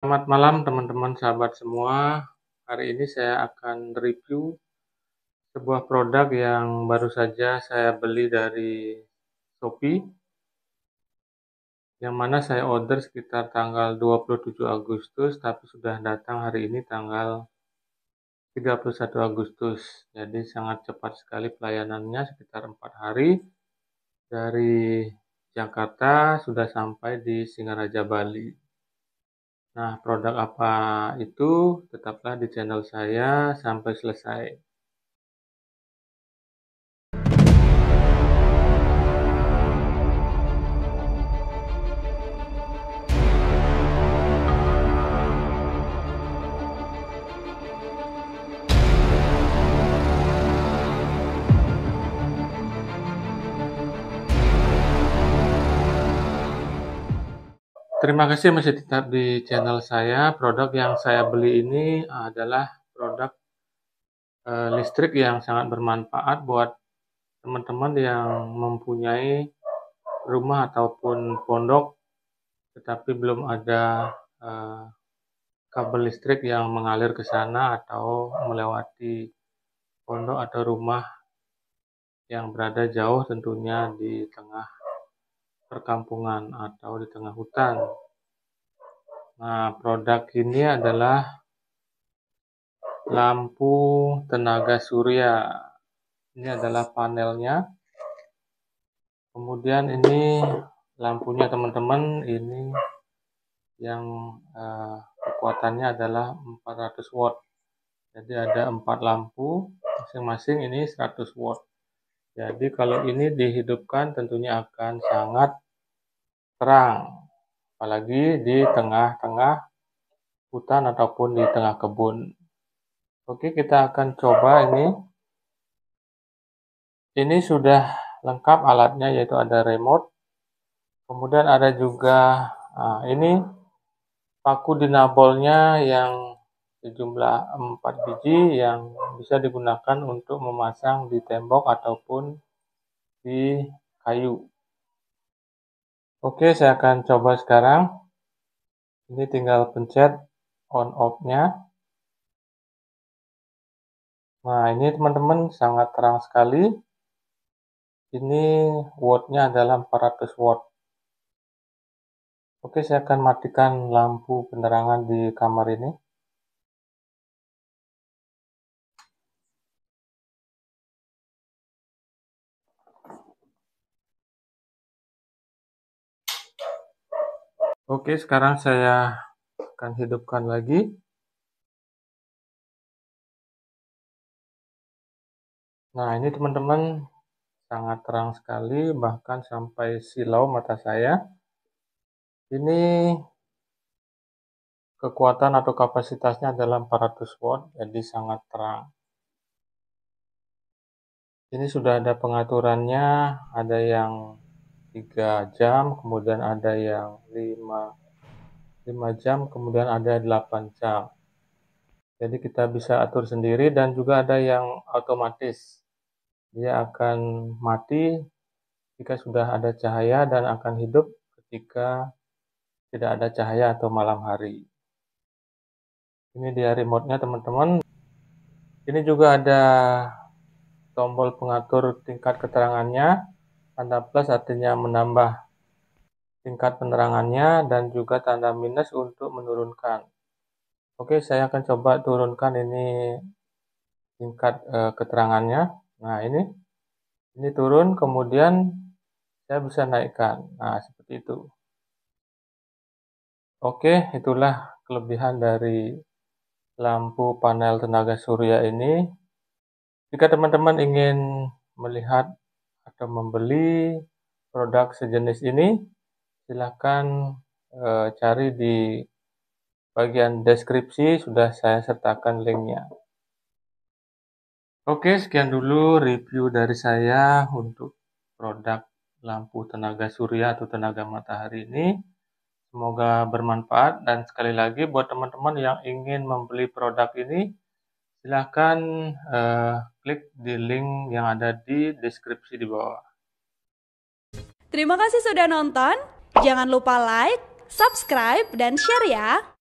Selamat malam teman-teman sahabat semua. Hari ini saya akan review sebuah produk yang baru saja saya beli dari Shopee. Yang mana saya order sekitar tanggal 27 Agustus tapi sudah datang hari ini tanggal 31 Agustus. Jadi sangat cepat sekali pelayanannya sekitar 4 hari dari Jakarta sudah sampai di Singaraja Bali. Nah, produk apa itu? Tetaplah di channel saya sampai selesai. Terima kasih masih tetap di channel saya. Produk yang saya beli ini adalah produk uh, listrik yang sangat bermanfaat buat teman-teman yang mempunyai rumah ataupun pondok tetapi belum ada uh, kabel listrik yang mengalir ke sana atau melewati pondok atau rumah yang berada jauh tentunya di tengah perkampungan atau di tengah hutan. Nah, produk ini adalah lampu tenaga surya. Ini adalah panelnya. Kemudian ini lampunya teman-teman, ini yang eh, kekuatannya adalah 400 watt. Jadi ada empat lampu, masing-masing ini 100 watt. Jadi kalau ini dihidupkan tentunya akan sangat terang, apalagi di tengah-tengah hutan ataupun di tengah kebun. Oke, kita akan coba ini. Ini sudah lengkap alatnya yaitu ada remote. Kemudian ada juga nah, ini paku dinabolnya yang sejumlah 4 biji yang bisa digunakan untuk memasang di tembok ataupun di kayu. Oke, saya akan coba sekarang. Ini tinggal pencet on off-nya. Nah, ini teman-teman sangat terang sekali. Ini watt-nya adalah 400 watt. Oke, saya akan matikan lampu penerangan di kamar ini. Oke, sekarang saya akan hidupkan lagi. Nah, ini teman-teman sangat terang sekali, bahkan sampai silau mata saya. Ini kekuatan atau kapasitasnya adalah 400 watt, jadi sangat terang. Ini sudah ada pengaturannya, ada yang tiga jam, kemudian ada yang 5, lima jam, kemudian ada 8 jam. Jadi kita bisa atur sendiri dan juga ada yang otomatis. Dia akan mati jika sudah ada cahaya dan akan hidup ketika tidak ada cahaya atau malam hari. Ini dia remote-nya teman-teman. Ini juga ada tombol pengatur tingkat keterangannya. Tanda plus artinya menambah tingkat penerangannya dan juga tanda minus untuk menurunkan. Oke, saya akan coba turunkan ini tingkat e, keterangannya. Nah, ini ini turun kemudian saya bisa naikkan. Nah, seperti itu. Oke, itulah kelebihan dari lampu panel tenaga surya ini. Jika teman-teman ingin melihat atau membeli produk sejenis ini, silakan e, cari di bagian deskripsi sudah saya sertakan linknya. Oke, sekian dulu review dari saya untuk produk lampu tenaga surya atau tenaga matahari ini. Semoga bermanfaat dan sekali lagi buat teman-teman yang ingin membeli produk ini silahkan eh, klik di link yang ada di deskripsi di bawah. Terima kasih sudah nonton. Jangan lupa like, subscribe, dan share ya.